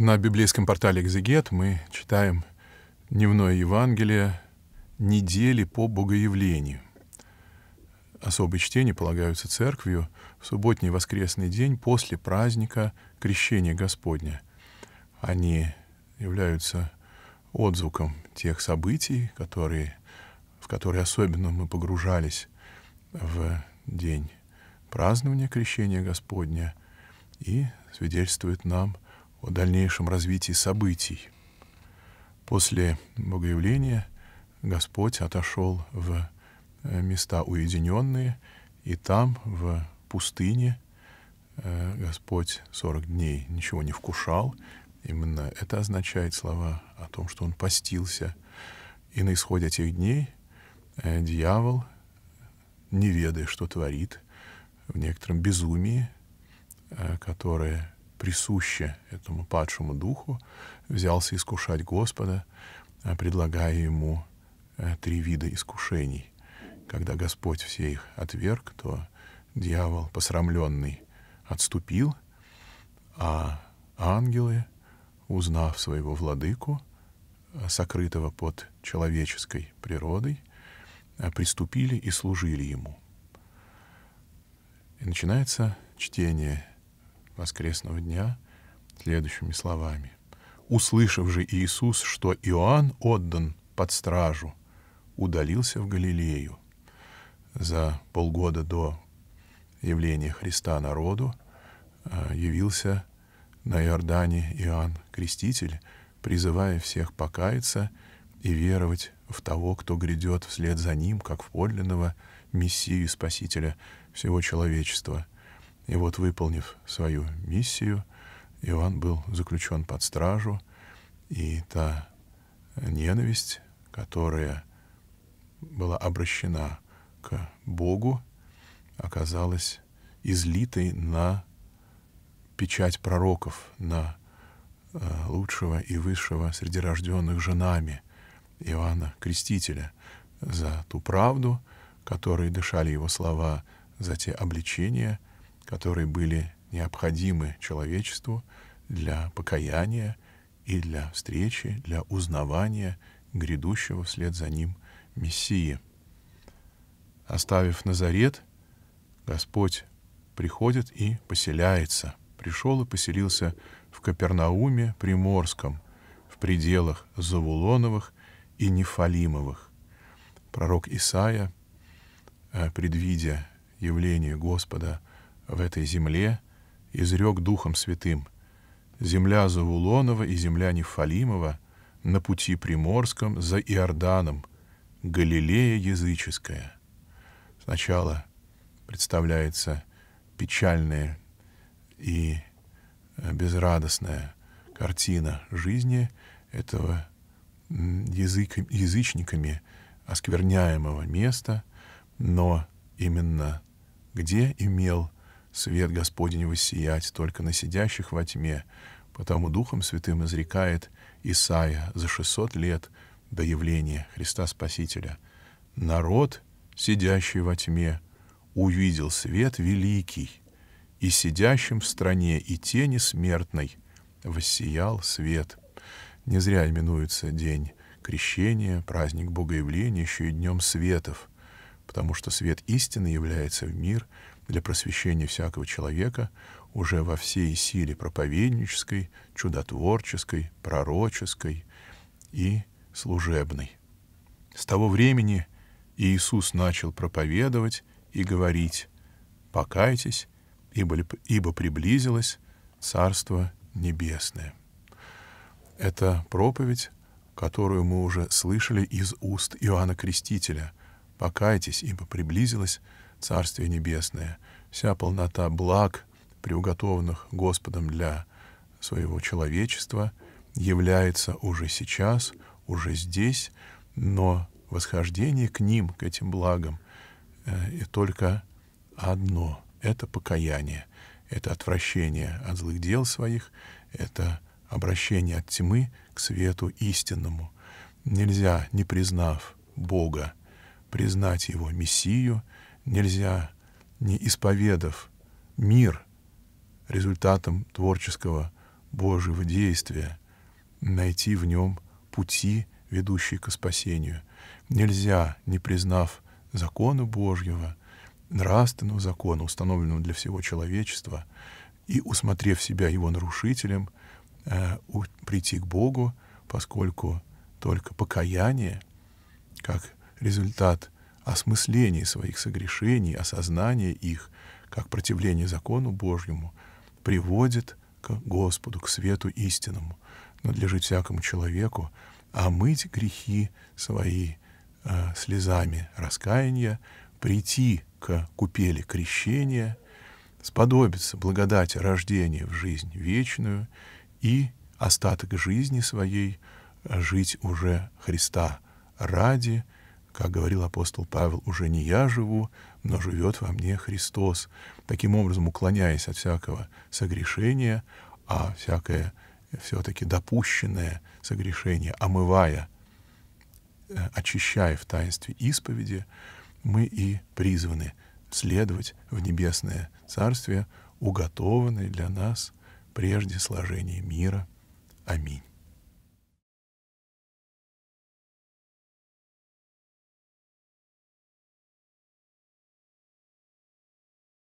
На библейском портале «Экзегет» мы читаем дневное Евангелие недели по богоявлению. Особые чтения полагаются церковью в субботний воскресный день после праздника Крещения Господня. Они являются отзвуком тех событий, которые, в которые особенно мы погружались в день празднования Крещения Господня и свидетельствует нам о о дальнейшем развитии событий. После Богоявления Господь отошел в э, места уединенные, и там, в пустыне, э, Господь 40 дней ничего не вкушал. Именно это означает слова о том, что он постился. И на исходе этих дней э, дьявол, не ведая, что творит, в некотором безумии, которое присуще этому падшему духу, взялся искушать Господа, э, предлагая ему э, три вида искушений. Когда Господь все их отверг, то дьявол, посрамленный, отступил, а ангелы, узнав своего владыку, э, сокрытого под человеческой природой, приступили и служили ему. И начинается чтение воскресного дня следующими словами. «Услышав же Иисус, что Иоанн отдан под стражу, удалился в Галилею». За полгода до явления Христа народу а, явился на Иордане Иоанн Креститель, призывая всех покаяться и веровать в того, кто грядет вслед за ним, как в подлинного Мессию и Спасителя всего человечества — и вот, выполнив свою миссию, Иоанн был заключен под стражу, и та ненависть, которая была обращена к Богу, оказалась излитой на печать пророков, на э, лучшего и высшего среди рожденных женами Иоанна Крестителя за ту правду, которой дышали его слова, за те обличения — которые были необходимы человечеству для покаяния и для встречи, для узнавания грядущего вслед за ним Мессии. Оставив Назарет, Господь приходит и поселяется. Пришел и поселился в Капернауме Приморском, в пределах Завулоновых и Нефалимовых. Пророк Исаия, э, предвидя явление Господа в этой земле, изрек Духом Святым, земля Завулонова и земля Нефалимова на пути Приморском за Иорданом, Галилея языческая. Сначала представляется печальная и э, безрадостная картина жизни этого язык, язычниками оскверняемого места, но именно где имел свет Господень воссиять только на сидящих во тьме, потому Духом Святым изрекает Исаия за 600 лет до явления Христа Спасителя. Народ, сидящий во тьме, увидел свет великий, и сидящим в стране и тени смертной воссиял свет. Не зря именуется день крещения, праздник Богоявления еще и днем светов, потому что свет истины является в мир — для просвещения всякого человека уже во всей силе проповеднической, чудотворческой, пророческой и служебной. С того времени Иисус начал проповедовать и говорить «Покайтесь, ибо, приблизилось Царство Небесное». Это проповедь, которую мы уже слышали из уст Иоанна Крестителя. «Покайтесь, ибо приблизилось Царствие Небесное, вся полнота благ, приуготованных Господом для своего человечества, является уже сейчас, уже здесь, но восхождение к ним, к этим благам, э, и только одно — это покаяние, это отвращение от злых дел своих, это обращение от тьмы к свету истинному. Нельзя, не признав Бога, признать Его Мессию — нельзя, не исповедав мир результатом творческого Божьего действия, найти в нем пути, ведущие к спасению. Нельзя, не признав закона Божьего, нравственного закона, установленного для всего человечества, и, усмотрев себя его нарушителем, э, прийти к Богу, поскольку только покаяние, как результат осмысление своих согрешений, осознание их, как противление закону Божьему, приводит к Господу, к свету истинному, надлежит всякому человеку омыть грехи свои э, слезами раскаяния, прийти к купели крещения, сподобиться благодати рождения в жизнь вечную и остаток жизни своей э, жить уже Христа ради – как говорил апостол Павел, уже не я живу, но живет во мне Христос. Таким образом, уклоняясь от всякого согрешения, а всякое все-таки допущенное согрешение, омывая, э, очищая в таинстве исповеди, мы и призваны следовать в небесное царствие, уготованное для нас прежде сложения мира. Аминь.